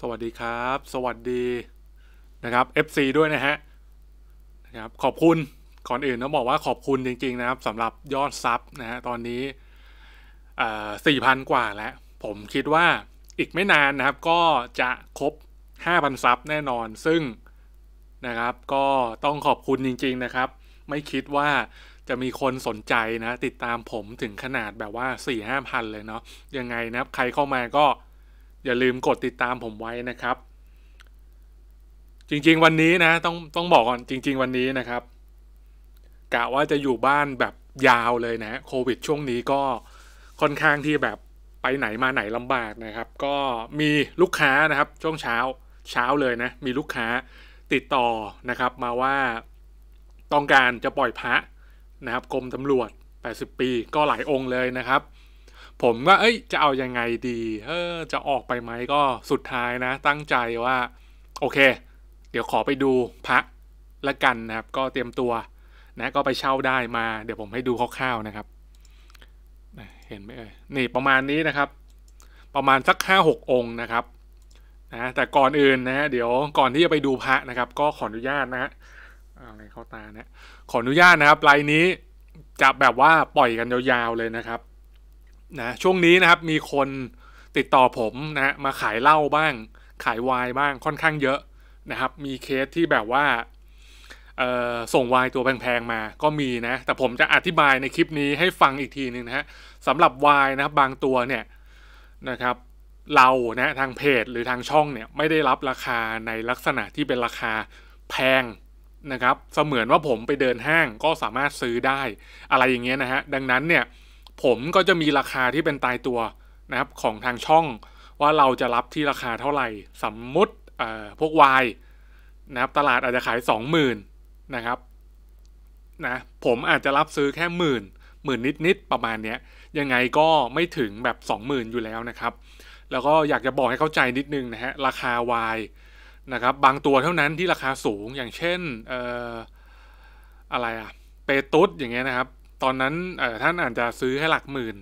สวัสดีครับ สวัสดีนะครับ FC ด้วยนะฮะนะครับขอบคุณก่อนอื่นต้องบอกว่าขอบคุณจริง ๆนะครับสำหรับยอดซับนะฮะตอนนี้สี่พันกว่าแล้ว ผมคิดว่าอีกไม่นานนะครับ ก็จะครบ 5,000 ซับแน่นอน ซึ่งนะครับก็ต้องขอบคุณจริง ๆนะครับ ไม่คิดว่าจะมีคนสนใจนะ ติดตามผมถึงขนาดแบบว่า4ี่ห้าพันเลยเนาะยังไงนะครับใครเข้ามาก็อย่าลืมกดติดตามผมไว้นะครับ จริงๆวันนี้นะ ต้องต้องบอกก่อนจริงๆวันนี้นะครับกะว่าจะอยู่บ้านแบบยาวเลยนะโควิด ช่วงนี้ก็ค่อนข้างที่แบบไปไหนมาไหนลำบากนะครับ ก็มีลูกค้านะครับ ช่วงเช้าเช้าเลยนะ มีลูกค้าติดต่อนะครับ มาว่าต้องการจะปล่อยพระนะครับกรมตำรวจ 80 ปีก็หลายองค์เลยนะครับผมว่าเอ้ยจะเอายังไงดีเออจะออกไปไหมก็สุดท้ายนะ ตั้งใจว่าโอเค เดี๋ยวขอไปดูพระละกันนะครับ ก็เตรียมตัวนะก็ไปเช่าได้มา เดี๋ยวผมให้ดูคร่าวๆนะครับเห็นไหมเอ่ยนี่ประมาณนี้นะครับ ประมาณสักห้าหกองค์นะครับนะแต่ก่อนอื่นนะ เดี๋ยวก่อนที่จะไปดูพระนะครับ ก็ขออนุญาตนะฮะอะไรเข้าตานะขออนุญาตนะครับไลน์นี้จะแบบว่าปล่อยกันยาวๆเลยนะครับนะช่วงนี้นะครับมีคนติดต่อผมนะมาขายเหล้าบ้างขายวายบ้างค่อนข้างเยอะนะครับ มีเคสที่แบบว่าส่งวายตัวแพง ๆ มาก็มีนะแต่ผมจะอธิบายในคลิปนี้ให้ฟังอีกทีนึงนะฮะสำหรับวายนะครับบางตัวเนี่ยนะครับเรานะทางเพจ หรือทางช่องเนี่ยไม่ได้รับราคาในลักษณะที่เป็นราคาแพงนะครับเสมือนว่าผมไปเดินห้างก็สามารถซื้อได้อะไรอย่างเงี้ยนะฮะดังนั้นเนี่ยผมก็จะมีราคาที่เป็นตายตัวนะครับของทางช่อง ว่าเราจะรับที่ราคาเท่าไหร่ สมมุติพวกวายนะครับตลาดอาจจะขาย20,000นะครับนะผมอาจจะรับซื้อแค่หมื่นหมื่นนิดๆประมาณเนี้ยยังไงก็ไม่ถึงแบบ20,000อยู่แล้วนะครับ แล้วก็อยากจะบอกให้เข้าใจนิดนึงนะฮะราคาวายนะครับบางตัวเท่านั้นที่ราคาสูงอย่างเช่นอออะไรอะเปตุสอย่างเงี้ยนะครับตอนนั้นท่านอาจจะซื้อแค่หลักหมื่น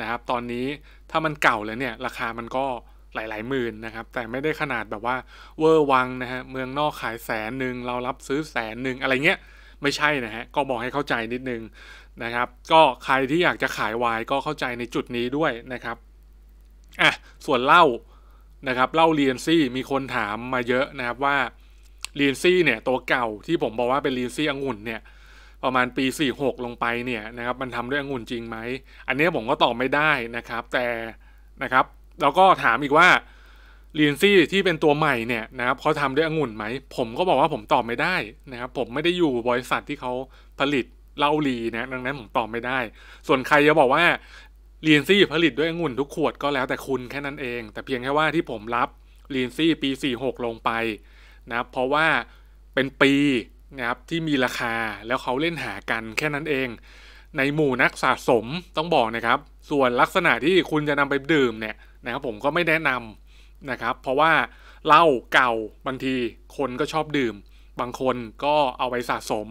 นะครับ ตอนนี้ถ้ามันเก่าเลยเนี่ย ราคามันก็หลายๆหมื่นนะครับ แต่ไม่ได้ขนาดแบบว่าเวอร์วังนะฮะเมืองนอกขายแสนหนึ่งเรารับซื้อแสนหนึ่งอะไรเงี้ย ไม่ใช่นะฮะก็บอกให้เข้าใจนิดนึงนะครับ ก็ใครที่อยากจะขายวายก็เข้าใจในจุดนี้ด้วยนะครับอ่ะส่วนเหล้านะครับเหล้าเรียนซี่ มีคนถามมาเยอะนะครับว่าเรียนซี่เนี่ยตัวเก่าที่ผมบอกว่าเป็นเรียนซี่องุ่นเนี่ยประมาณปี46ลงไปเนี่ยนะครับมันทำด้วยองุ่นจริงไหมอันนี้ผมก็ตอบไม่ได้นะครับ แต่นะครับเราก็ถามอีกว่าลีนซี่ที่เป็นตัวใหม่เนี่ยนะครับเขาทำด้วยองุ่นไหมผมก็บอกว่าผมตอบไม่ได้นะครับผมไม่ได้อยู่บริษัทที่เขาผลิตเหล้าลีนะดังนั้นผมตอบไม่ได้ ส่วนใครจะบอกว่าลีนซี่ผลิตด้วยองุ่นทุกขวดก็แล้วแต่คุณแค่นั้นเอง แต่เพียงแค่ว่าที่ผมรับลีนซี่ ปี46ลงไปนะครับเพราะว่าเป็นปีนะครับที่มีราคาแล้วเขาเล่นหากันแค่นั้นเอง ในหมู่นักสะสมต้องบอกนะครับ ส่วนลักษณะที่คุณจะนำไปดื่มเนี่ยนะครับผมก็ไม่แนะนำนะครับ เพราะว่าเหล้าเก่าบางทีคนก็ชอบดื่ม บางคนก็เอาไปสะสม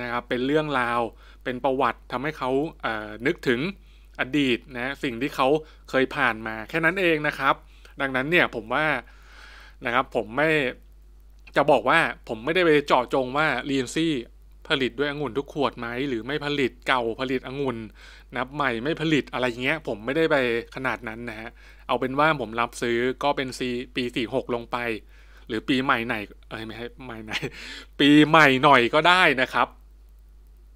นะครับเป็นเรื่องราวเป็นประวัติทำให้เขาเนึกถึงอดีตนะสิ่งที่เขาเคยผ่านมาแค่นั้นเองนะครับ ดังนั้นเนี่ยผมว่านะครับผมไม่จะบอกว่าผมไม่ได้ไปเจาะจงว่าเรียนซี่ผลิตด้วยองุ่นทุกขวดไหมหรือไม่ผลิตเก่าผลิตองุ่นนับใหม่ไม่ผลิตอะไรเงี้ย ผมไม่ได้ไปขนาดนั้นนะฮะ เอาเป็นว่าผมรับซื้อก็เป็นซีปีสี่หกลงไป หรือปีใหม่ไหนเอ้ยไม่ใช่ใหม่ไหนปีใหม่หน่อยก็ได้นะครับ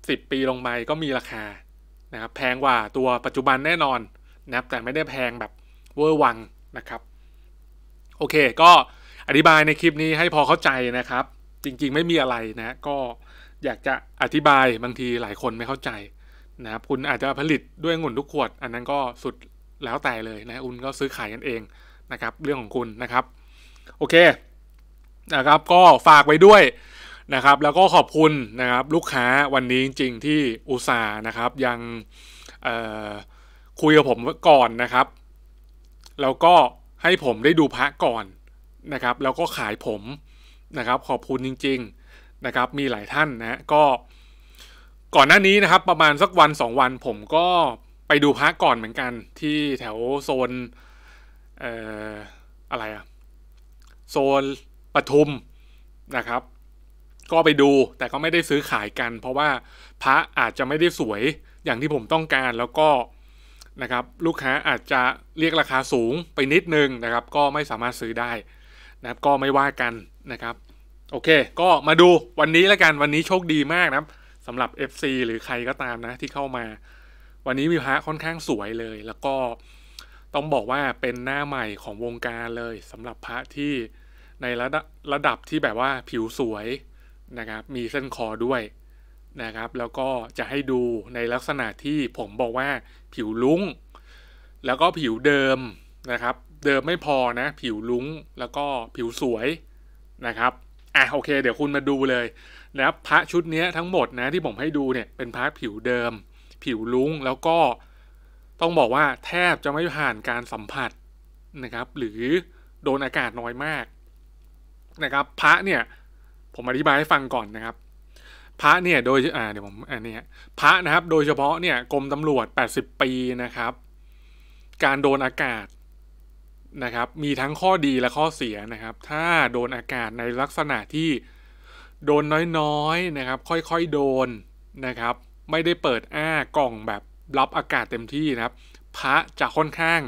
สิบปีลงไปก็มีราคานะครับแพงกว่าตัวปัจจุบันแน่นอน นะครับแต่ไม่ได้แพงแบบเวอร์วังนะครับ โอเคก็อธิบายในคลิปนี้ให้พอเข้าใจนะครับ จริงๆไม่มีอะไรนะก็อยากจะอธิบายบางทีหลายคนไม่เข้าใจนะครับคุณอาจจะผลิตด้วยเงุ่นทุกขวดอันนั้นก็สุดแล้วแต่เลยนะคุณก็ซื้อขายกันเองนะครับ เรื่องของคุณนะครับ โอเคนะครับก็ฝากไว้ด้วยนะครับ แล้วก็ขอบคุณนะครับลูกค้าวันนี้จริงๆ ที่อุตส่าห์นะครับยังคุยกับผมก่อนนะครับ แล้วก็ให้ผมได้ดูพระก่อนนะครับแล้วก็ขายผมนะครับขอบคุณจริง ๆนะครับ มีหลายท่านนะก็ก่อนหน้านี้นะครับประมาณสักวัน 2 วัน ผมก็ไปดูพระก่อนเหมือนกันที่แถว โซนเอ่ออะไรอะโซนปทุมนะครับ ก็ไปดูแต่ก็ไม่ได้ซื้อขายกัน เพราะว่าพระอาจจะไม่ได้สวยอย่างที่ผมต้องการแล้วก็นะครับลูกค้าอาจจะเรียกราคาสูงไปนิดนึงนะครับ ก็ไม่สามารถซื้อได้นะครับก็ไม่ว่ากันนะครับ โอเค ก็มาดูวันนี้แล้วกันวันนี้โชคดีมากนะครับสำหรับ FC หรือใครก็ตามนะ ที่เข้ามา วันนี้วิวฮะค่อนข้างสวยเลย แล้วก็ต้องบอกว่าเป็นหน้าใหม่ของวงการเลยสำหรับพระที่ในระดับระดับที่แบบว่าผิวสวยนะครับ มีเส้นคอด้วยนะครับ แล้วก็จะให้ดูในลักษณะที่ผมบอกว่าผิวลุ้ง แล้วก็ผิวเดิมนะครับเดิมไม่พอนะผิวลุ้งแล้วก็ผิวสวยนะครับอ่ะโอเค เดี๋ยวคุณมาดูเลยนะพระชุดนี้ทั้งหมดนะที่ผมให้ดูเนี่ยเป็นพระผิวเดิม ผิวลุ้งแล้วก็ต้องบอกว่าแทบจะไม่ผ่านการสัมผัสนะครับ หรือโดนอากาศน้อยมากนะครับ พระเนี่ยผมอธิบายให้ฟังก่อนนะครับ พระเนี่ยโดยอ่าเดี๋ยวผมอันนี้พระนะครับโดยเฉพาะเนี่ยกรมตำรวจ 80 ปีนะครับ การโดนอากาศนะครับ มีทั้งข้อดีและข้อเสียนะครับ ถ้าโดนอากาศในลักษณะที่ โดนน้อยๆนะครับ ค่อยๆ โดนนะครับ ไม่ได้เปิดอ้ากล่องแบบรับอากาศเต็มที่นะครับ พระจะค่อนข้าง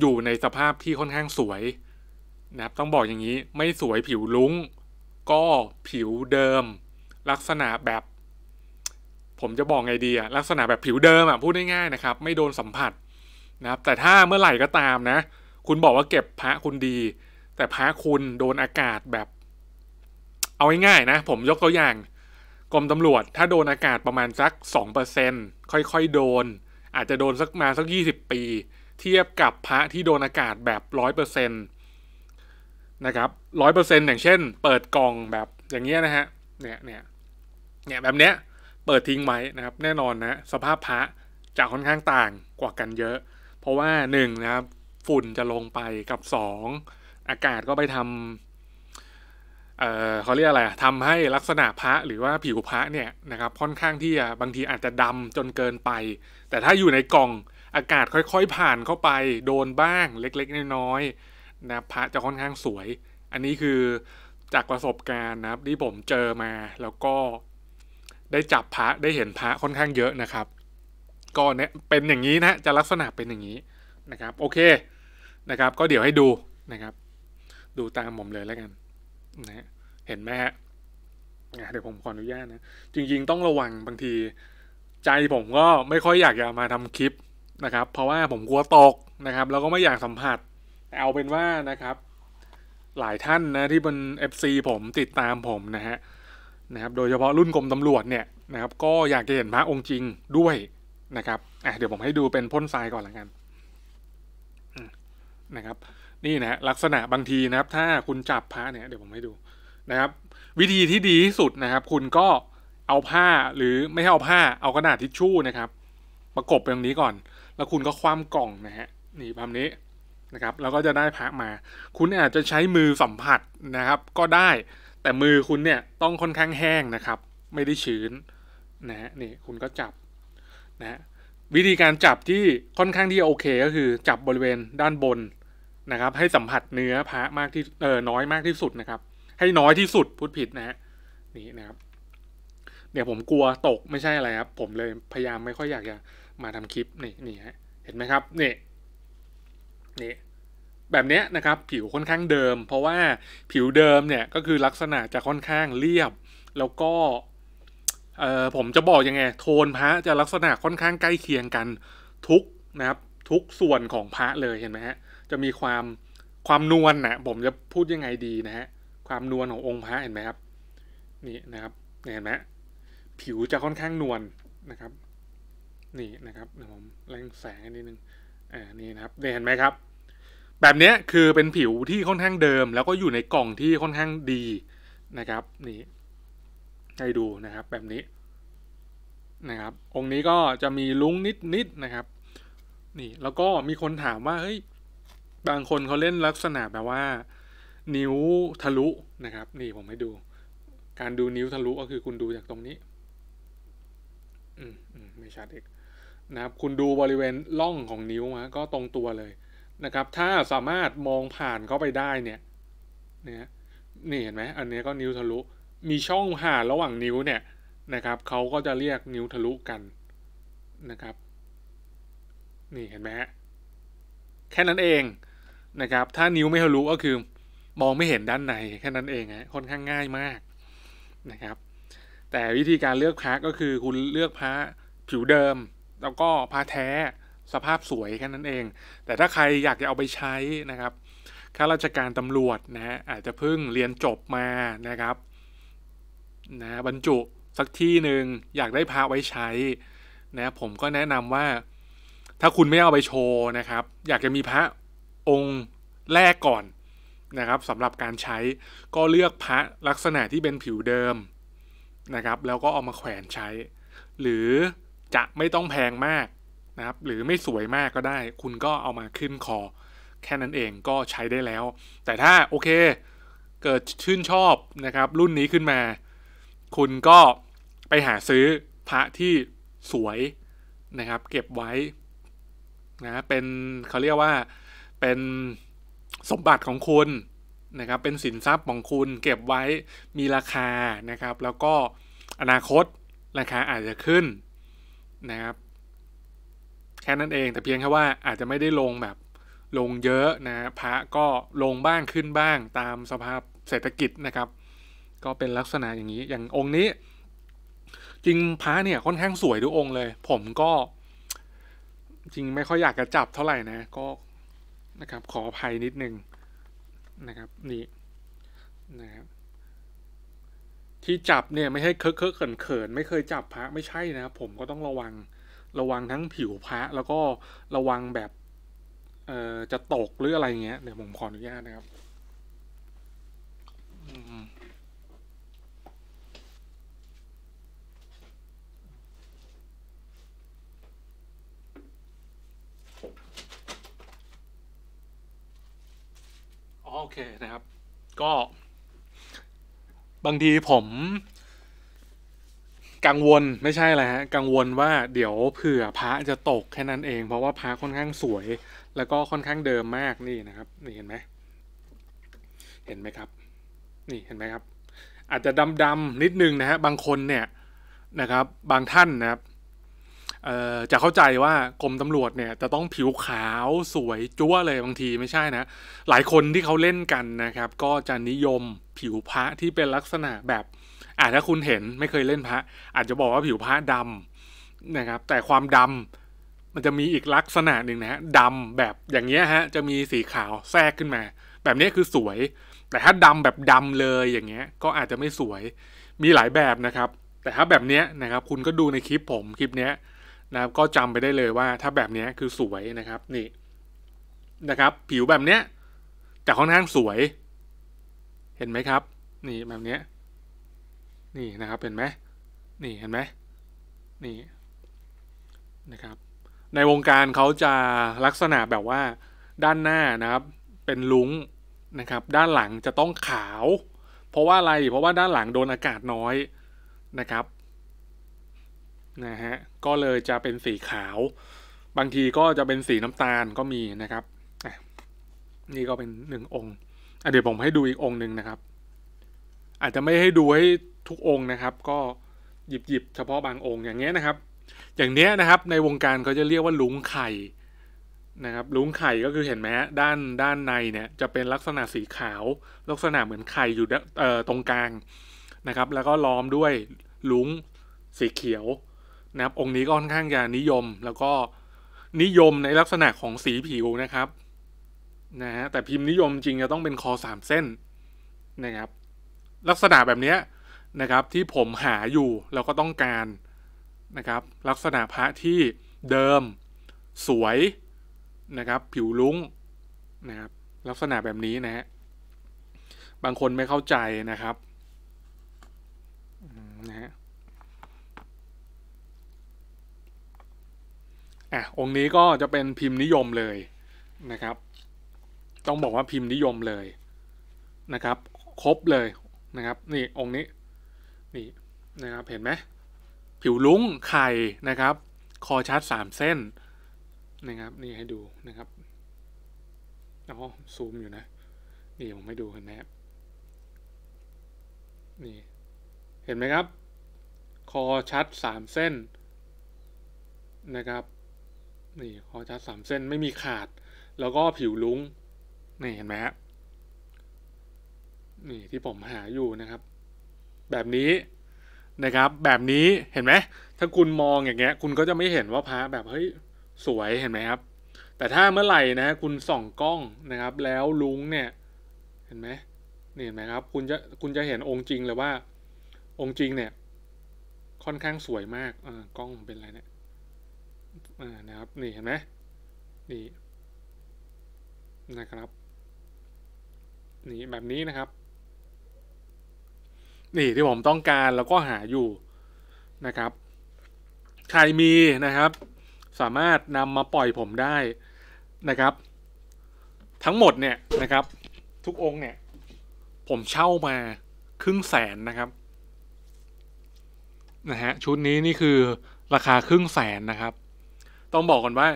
อยู่ในสภาพที่ค่อนข้างสวยนะครับ ต้องบอกอย่างนี้ ไม่สวยผิวลุ้ง ก็ผิวเดิม ลักษณะแบบ ผมจะบอกไงดีอะลักษณะแบบผิวเดิมอะพูดง่ายๆนะครับ ไม่โดนสัมผัสนะครับ แต่ถ้าเมื่อไหร่ก็ตามนะคุณบอกว่าเก็บพระคุณดี แต่พระคุณโดนอากาศแบบ เอาง่ายๆนะ ผมยก ตัวอย่าง กรมตำรวจ ถ้าโดนอากาศประมาณสักสองเปอร์เซค่อยๆโดน อาจจะโดนสักมาสักยี่สิบปี เทียบกับพระที่โดนอากาศแบบร้อยเปอร์เซนนะครับร้อยเปอร์เซอย่างเช่น เปิดกล่องแบบอย่างเงี้ยนะฮะ เนี่ยเนี่ยเนี่ยแบบเนี้ย เปิดทิ้งไว้นะครับ แน่นอนนะสภาพพระจะค่อนข้างต่างกว่ากันเยอะ เพราะว่าหนึ่งนะครับฝุ่นจะลงไปกับสองอากาศก็ไปทำเออเขาเรียกอะไรทำให้ลักษณะพระหรือว่าผิวพระเนี่ยนะครับ ค่อนข้างที่บางทีอาจจะดำจนเกินไป แต่ถ้าอยู่ในกล่องอากาศค่อย ๆ ผ่านเข้าไปโดนบ้างเล็ก ๆ น้อยๆนะพระจะค่อนข้างสวย อันนี้คือจากประสบการณ์นะครับที่ผมเจอมาแล้วก็ได้จับพระได้เห็นพระค่อนข้างเยอะนะครับ ก็เนี่ยเป็นอย่างนี้นะจะลักษณะเป็นอย่างนี้นะครับโอเคนะครับก็เดี๋ยวให้ดูนะครับ ดูตามผมเลยแล้วกันนะเห็นไหมฮะเดี๋ยวผมขออนุญาตนะจริงๆต้องระวังบางทีใจผมก็ไม่ค่อยอยากจะมาทำคลิปนะครับ เพราะว่าผมกลัวตกนะครับแล้วก็ไม่อยากสัมผัสเอาเป็นว่านะครับหลายท่านนะที่เป็น FC ผมติดตามผมนะฮะนะครับโดยเฉพาะรุ่นกรมตำรวจเนี่ยนะครับ ก็อยากจะเห็นพระองค์จริงด้วยนะครับอ่ะเดี๋ยวผมให้ดูเป็นพ่นทรายก่อนละกันนะครับ นี่นะลักษณะบางทีนะครับถ้าคุณจับพระเนี่ยเดี๋ยวผมให้ดูนะครับ วิธีที่ดีที่สุดนะครับคุณก็เอาผ้าหรือไม่ให้เอาผ้าเอากระดาษทิชชู่นะครับประกบอย่างนี้ก่อน แล้วคุณก็คว่ำกล่องนะฮะนี่แบบนี้นะครับแล้วก็จะได้พระมา คุณอาจจะใช้มือสัมผัสนะครับ ก็ได้ แต่มือคุณเนี่ยต้องค่อนข้างแห้งนะครับ ไม่ได้ชื้นนะฮะนี่คุณก็จับนะวิธีการจับที่ค่อนข้างที่โอเคก็คือจับบริเวณด้านบนนะครับให้สัมผัสเนื้อพระมากที่เออน้อยมากที่สุดนะครับ ให้น้อยที่สุดพูดผิดนะฮะนี่นะครับเนี่ยผมกลัวตกไม่ใช่อะไรครับ ผมเลยพยายามไม่ค่อยอยากจะมาทำคลิปนี่นี่ฮะเห็นไหมครับนี่ นี่แบบนี้นะครับ ผิวค่อนข้างเดิม เพราะว่าผิวเดิมเนี่ยก็คือลักษณะจะค่อนข้างเรียบ แล้วก็ เออผมจะบอกยังไง โทนพระจะลักษณะค่อนข้างใกล้เคียงกัน ทุกนะครับ ทุกส่วนของพระเลยเห็นไหมฮะจะมีความความนวลนนะผมจะพูดยังไงดีนะฮะ ความนวลขององค์พระเห็นไหมครับ นี่นะครับเห็นไหมผิวจะค่อนข้างนวลนะครับ นี่นะครับผมแรงแสงนิดนึง อ่า นี่นะครับ เห็นไหมครับ แบบนี้คือเป็นผิวที่ค่อนข้างเดิม แล้วก็อยู่ในกล่องที่ค่อนข้างดีนะครับ นี่ให้ดูนะครับ แบบนี้นะครับ องค์นี้ก็จะมีลุ้งนิดๆนนะครับ นี่แล้วก็มีคนถามว่า เฮ้ยบางคนเขาเล่นลักษณะแบบว่า นิ้วทะลุนะครับ นี่ผมให้ดู การดูนิ้วทะลุก็คือคุณดูจากตรงนี้ อืมอมไม่ชัดเอกนะครับ คุณดูบริเวณล่องของนิ้วฮะก็ตรงตัวเลยนะครับ ถ้าสามารถมองผ่านเข้าไปได้เนี่ย เนี่ยนี่เห็นไหมอันนี้ก็นิ้วทะลุมีช่องผ่านระหว่างนิ้ว เนี่ยนะครับเขาก็จะเรียกนิ้วทะลุกันนะครับ นี่เห็นไหมแค่นั้นเองนะครับ ถ้านิ้วไม่ทะลุก็คือ มองไม่เห็นด้านในแค่นั้นเองฮะค่อนข้างง่ายมากนะครับ แต่วิธีการเลือกพระก็คือคุณเลือกพระผิวเดิม แล้วก็พระแท้สภาพสวยแค่นั้นเอง แต่ถ้าใครอยากจะเอาไปใช้นะครับ ข้าราชการตำรวจนะฮะอาจจะเพิ่งเรียนจบมานะครับนะบรรจุสักที่หนึ่ง อยากได้พระไว้ใช้นะผมก็แนะนำว่าถ้าคุณไม่เอาไปโชว์นะครับ อยากจะมีพระองค์แรกก่อนนะครับสำหรับการใช้ก็เลือกพระลักษณะที่เป็นผิวเดิมนะครับ แล้วก็เอามาแขวนใช้ หรือจะไม่ต้องแพงมากนะครับ หรือไม่สวยมากก็ได้ คุณก็เอามาขึ้นคอแค่นั้นเองก็ใช้ได้แล้ว แต่ถ้าโอเคเกิดชื่นชอบนะครับ รุ่นนี้ขึ้นมา คุณก็ไปหาซื้อพระที่สวยนะครับ เก็บไว้นะเป็นเขาเรียกว่าเป็นสมบัติของคุณนะครับ เป็นสินทรัพย์ของคุณเก็บไว้มีราคานะครับ แล้วก็อนาคตราคาอาจจะขึ้นนะครับ แค่นั้นเอง แต่เพียงแค่ว่าอาจจะไม่ได้ลงแบบลงเยอะนะพระก็ลงบ้างขึ้นบ้างตามสภาพเศรษฐกิจนะครับ ก็เป็นลักษณะอย่างนี้ อย่างองค์นี้ จริงพระเนี่ยค่อนข้างสวยทุกองค์เลย ผมก็ จริงไม่ค่อยอยากจะจับเท่าไหร่นะก็นะครับขออภัยนิดนึง นะครับนี่ นะครับที่จับเนี่ยไม่ให้เคอะเคอะเขินเขิน ไม่เคยจับพระไม่ใช่นะครับผมก็ต้องระวังระวังทั้งผิวพระแล้วก็ระวังแบบ เอ่อจะตกหรืออะไรเงี้ยเดี๋ยวผมขออนุญาตนะครับ อืมโอเคนะครับก็ บางทีผม กังวลไม่ใช่อะไรฮะกังวลว่าเดี๋ยวเผื่อพระจะตกแค่นั้นเองเพราะว่าพระค่อนข้างสวย แล้วก็ค่อนข้างเดิมมากนี่นะครับนี่เห็นไหมเห็นไหมครับ นี่เห็นไหมครับ อาจจะดำๆ นิดนึงนะฮะบางคนเนี่ยนะครับบางท่านนะครับจะเข้าใจว่ากรมตำรวจเนี่ยจะต้องผิวขาวสวยจั้วเลยบางทีไม่ใช่นะหลายคนที่เขาเล่นกันนะครับก็จะนิยมผิวพระที่เป็นลักษณะแบบอาถ้าคุณเห็นไม่เคยเล่นพระ อาจจะบอกว่าผิวพระดำนะครับแต่ความดำมันจะมีอีกลักษณะหนึ่งนะฮะดำแบบอย่างเงี้ยฮะจะมีสีขาวแทรกขึ้นมา แบบนี้คือสวย แต่ถ้าดำแบบดำเลยอย่างเงี้ยก็อาจจะไม่สวยมีหลายแบบนะครับแต่ถ้าแบบเนี้ยนะครับคุณก็ดูในคลิปผมคลิปเนี้ยนะครับก็จำไปได้เลยว่า ถ้าแบบนี้คือสวยนะครับ นี่ นะครับ ผิวแบบเนี้ยแต่ค่อนข้างสวย เห็นไหมครับ นี่แบบเนี้ย นี่นะครับเห็นไหม นี่เห็นไหมนี่ นะครับ ในวงการเขาจะลักษณะแบบว่าด้านหน้านะครับ เป็นลุงนะครับ ด้านหลังจะต้องขาว เพราะว่าอะไร เพราะว่าด้านหลังโดนอากาศน้อยนะครับนะฮะ ก็เลยจะเป็นสีขาว บางทีก็จะเป็นสีน้ำตาลก็มีนะครับ นี่ก็เป็นหนึ่งองค์ เดี๋ยวผมให้ดูอีกองค์หนึ่งนะครับ อาจจะไม่ให้ดูให้ทุกองค์นะครับ ก็หยิบหยิบเฉพาะบางองค์อย่างเงี้ยนะครับ อย่างเนี้ยนะครับ ในวงการเขาจะเรียกว่าลุงไข่นะครับ ลุงไข่ก็คือเห็นไหมด้านด้านในเนี่ยจะเป็นลักษณะสีขาว ลักษณะเหมือนไข่อยู่ตรงกลางนะครับ แล้วก็ล้อมด้วยลุงสีเขียวนะครับองค์นี้ก็ค่อนข้างจะนิยมแล้วก็นิยมในลักษณะของสีผิวนะครับ นะฮะแต่พิมพ์นิยมจริงจะต้องเป็นคอสามเส้นนะครับ ลักษณะแบบนี้นะครับ ที่ผมหาอยู่ แล้วก็ต้องการนะครับ ลักษณะพระที่เดิมสวยนะครับ ผิวลุ้งนะครับ ลักษณะแบบนี้นะฮะบางคนไม่เข้าใจนะครับนะฮะอ่ะองค์นี้ก็จะเป็นพิมพ์นิยมเลยนะครับ ต้องบอกว่าพิมพ์นิยมเลยนะครับ ครบเลยนะครับ นี่องค์นี้ นี่นะครับเห็นไหมผิวลุ้งไข่นะครับ คอชัดสามเส้นนะครับ นี่ให้ดูนะครับอ๋อซูมอยู่นะ นี่ผมให้ดูเห็นไหมนี่เห็นไหมครับ คอชัดสามเส้นนะครับนี่คอจัดสามเส้นไม่มีขาด แล้วก็ผิวลุ้งนี่เห็นไหมฮะนี่ที่ผมหาอยู่นะครับ แบบนี้นะครับ แบบนี้เห็นไหมถ้าคุณมองอย่างเงี้ยคุณก็จะไม่เห็นว่าพระแบบเฮ้ยสวยเห็นไหมครับแต่ถ้าเมื่อไหร่นะ คุณส่องกล้องนะครับ แล้วลุ้งเนี่ยเห็นไหมนี่เห็นไหมครับคุณจะคุณจะเห็นองค์จริงเลยว่า องค์จริงเนี่ยค่อนข้างสวยมากอ่ากล้องเป็นไรเนี่ยนะครับ นี่เห็นไหมนี่นะครับ นี่ แบบนี้นะครับ นี่ที่ผมต้องการ แล้วก็หาอยู่นะครับ ใครมีนะครับ สามารถนำมาปล่อยผมได้นะครับ ทั้งหมดเนี่ยนะครับ ทุกองค์เนี่ยผมเช่ามา ครึ่งแสนนะครับ นะฮะชุดนี้นี่คือราคาครึ่งแสนนะครับต้องบอกก่อนว่า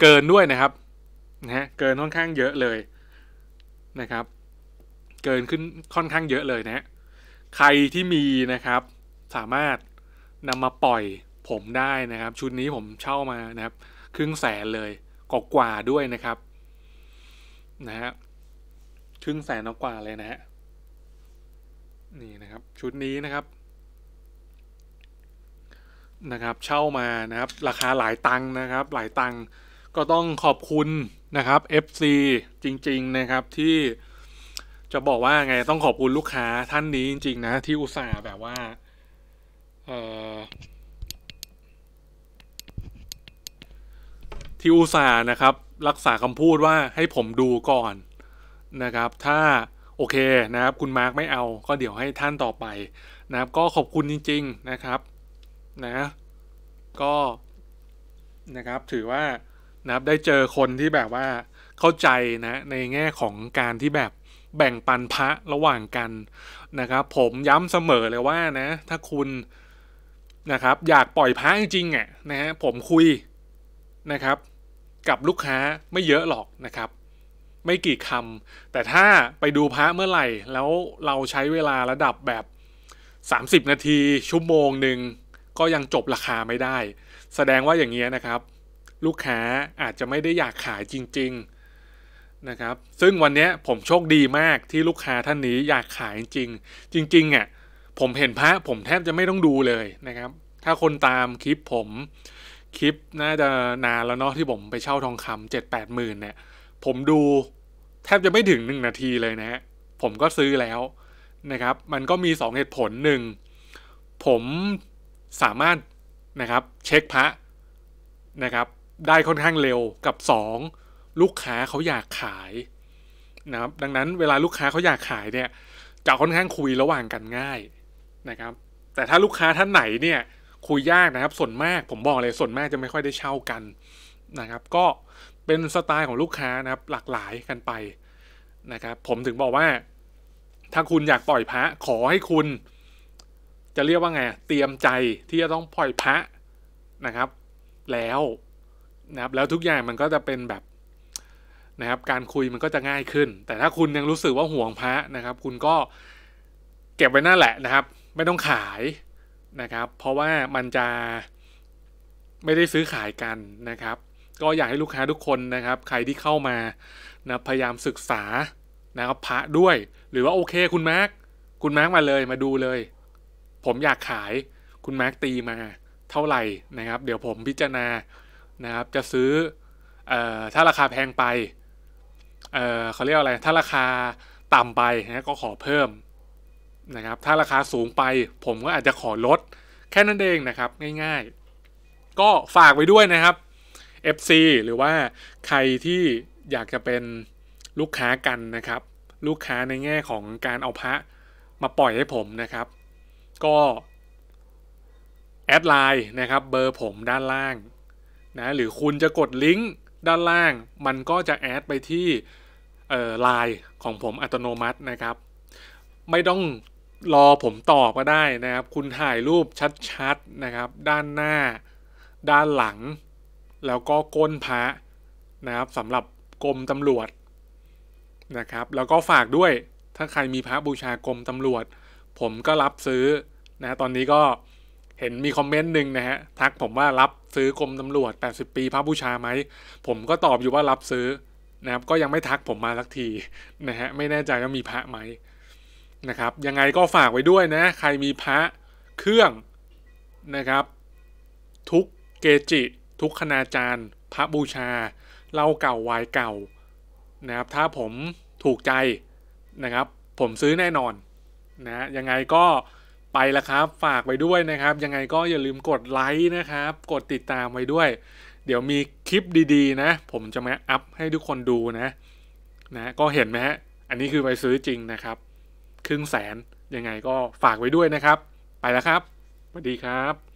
เกินด้วยนะครับนะฮะเกินค่อนข้างเยอะเลยนะครับ เกินขึ้นค่อนข้างเยอะเลยนะฮะใครที่มีนะครับสามารถนำมาปล่อยผมได้นะครับ ชุดนี้ผมเช่ามานะครับ ครึ่งแสนเลยกกว่าด้วยนะครับนะฮะครึ่งแสนกว่าเลยนะฮะนี่นะครับ ชุดนี้นะครับนะครับเช่ามานะครับ ราคาหลายตังค์นะครับ หลายตังค์ก็ต้องขอบคุณนะครับ FC จริง ๆนะครับที่จะบอกว่าไงต้องขอบคุณลูกค้าท่านนี้จริงๆนะที่อุตส่าห์แบบว่าเออที่อุตส่าห์นะครับ รักษาคำพูดว่าให้ผมดูก่อนนะครับ ถ้าโอเคนะครับ คุณมาร์กไม่เอา ก็เดี๋ยวให้ท่านต่อไปนะครับก็ขอบคุณจริง ๆนะครับนะก็นะครับถือว่านะครับได้เจอคนที่แบบว่าเข้าใจนะ ในแง่ของการที่แบบแบ่งปันพระระหว่างกันนะครับ ผมย้ำเสมอเลยว่านะถ้าคุณนะครับอยากปล่อยพระจริงๆอ่ะนะฮะผมคุยนะครับ กับลูกค้าไม่เยอะหรอกนะครับ ไม่กี่คำ แต่ถ้าไปดูพระเมื่อไหร่ แล้วเราใช้เวลาระดับแบบ 30 นาที ชั่วโมงหนึ่งก็ยังจบราคาไม่ได้ แสดงว่าอย่างเงี้ยนะครับ ลูกค้าอาจจะไม่ได้อยากขายจริงๆนะครับซึ่งวันนี้ผมโชคดีมากที่ลูกค้าท่านนี้อยากขายจริงจริงๆอ่ะผมเห็นพระผมแทบจะไม่ต้องดูเลยนะครับ ถ้าคนตามคลิปผมคลิปน่าจะนานแล้วเนาะที่ผมไปเช่าทองคำเจ็ดแปดหมื่นเนี่ยผมดูแทบจะไม่ถึงหนึ่งนาทีเลยนะฮะผมก็ซื้อแล้วนะครับ มันก็มีสองเหตุผลหนึ่งผมสามารถนะครับเช็คพระนะครับ ได้ค่อนข้างเร็วกับ2ลูกค้าเขาอยากขายนะครับดังนั้นเวลาลูกค้าเขาอยากขายเนี่ยจะค่อนข้างคุยระหว่างกันง่ายนะครับ แต่ถ้าลูกค้าท่านไหนเนี่ยคุยยากนะครับ ส่วนมากผมบอกเลยส่วนมากจะไม่ค่อยได้เช่ากันนะครับ ก็เป็นสไตล์ของลูกค้านะครับหลากหลายกันไปนะครับ ผมถึงบอกว่า ถ้าคุณอยากปล่อยพระขอให้คุณจะเรียกว่าไงเตรียมใจที่จะต้องปล่อยพระนะครับ แล้วนะครับแล้วทุกอย่างมันก็จะเป็นแบบนะครับ การคุยมันก็จะง่ายขึ้น แต่ถ้าคุณยังรู้สึกว่าห่วงพระนะครับ คุณก็ เก็บไว้นั่นแหละนะครับไม่ต้องขายนะครับ เพราะว่ามันจะไม่ได้ซื้อขายกันนะครับ ก็อยากให้ลูกค้าทุกคนนะครับ ใครที่เข้ามานะพยายามศึกษานะครับพระด้วย หรือว่าโอเคคุณมาร์คคุณมาร์คมาเลยมาดูเลยผมอยากขายคุณแม็กตีมาเท่าไหร่นะครับ เดี๋ยวผมพิจารณานะครับ จะซื้ออถ้าราคาแพงไปเเขาเรียกอะไรถ้าราคาต่ำไปนะก็ขอเพิ่มนะครับ ถ้าราคาสูงไปผมก็อาจจะขอลดแค่นั้นเองนะครับ ง่าย ๆก็ฝากไว้ด้วยนะครับ FC หรือว่าใครที่อยากจะเป็นลูกค้ากันนะครับ ลูกค้าในแง่ของการเอาพระมาปล่อยให้ผมนะครับก็แอดไลน์นะครับเบอร์ผมด้านล่างนะหรือคุณจะกดลิงก์ด้านล่าง มันก็จะแอดไปที่ไลน์ของผมอัตโนมัตินะครับ ไม่ต้องรอผมตอบก็ได้ นะครับ คุณถ่ายรูปชัด ๆ นะครับ ด้านหน้า ด้านหลัง แล้วก็ก้นพระนะครับสำหรับกรมตำรวจนะครับแล้วก็ฝากด้วยถ้าใครมีพระบูชากรมตำรวจผมก็รับซื้อ นะตอนนี้ก็เห็นมีคอมเมนต์หนึ่งนะฮะทักผมว่ารับซื้อกรมตำรวจ 80 ปีพระบูชาไหม ผมก็ตอบอยู่ว่ารับซื้อนะครับ ก็ยังไม่ทักผมมาสักที นะฮะไม่แน่ใจว่ามีพระไหมนะครับ ยังไงก็ฝากไว้ด้วยนะใครมีพระเครื่องนะครับ ทุกเกจิทุกคณาจารย์ พระบูชาเล่าเก่าวายเก่านะครับ ถ้าผมถูกใจนะครับ ผมซื้อแน่นอนนะยังไงก็ไปแล้วครับฝากไว้ด้วยนะครับ ยังไงก็อย่าลืมกดไลค์นะครับ กดติดตามไว้ด้วย เดี๋ยวมีคลิปดีๆนะผมจะมาอัพให้ทุกคนดูนะนะก็เห็นไหมฮะอันนี้คือไปซื้อจริงนะครับครึ่งแสนยังไงก็ฝากไว้ด้วยนะครับ ไปแล้วครับสวัสดีครับ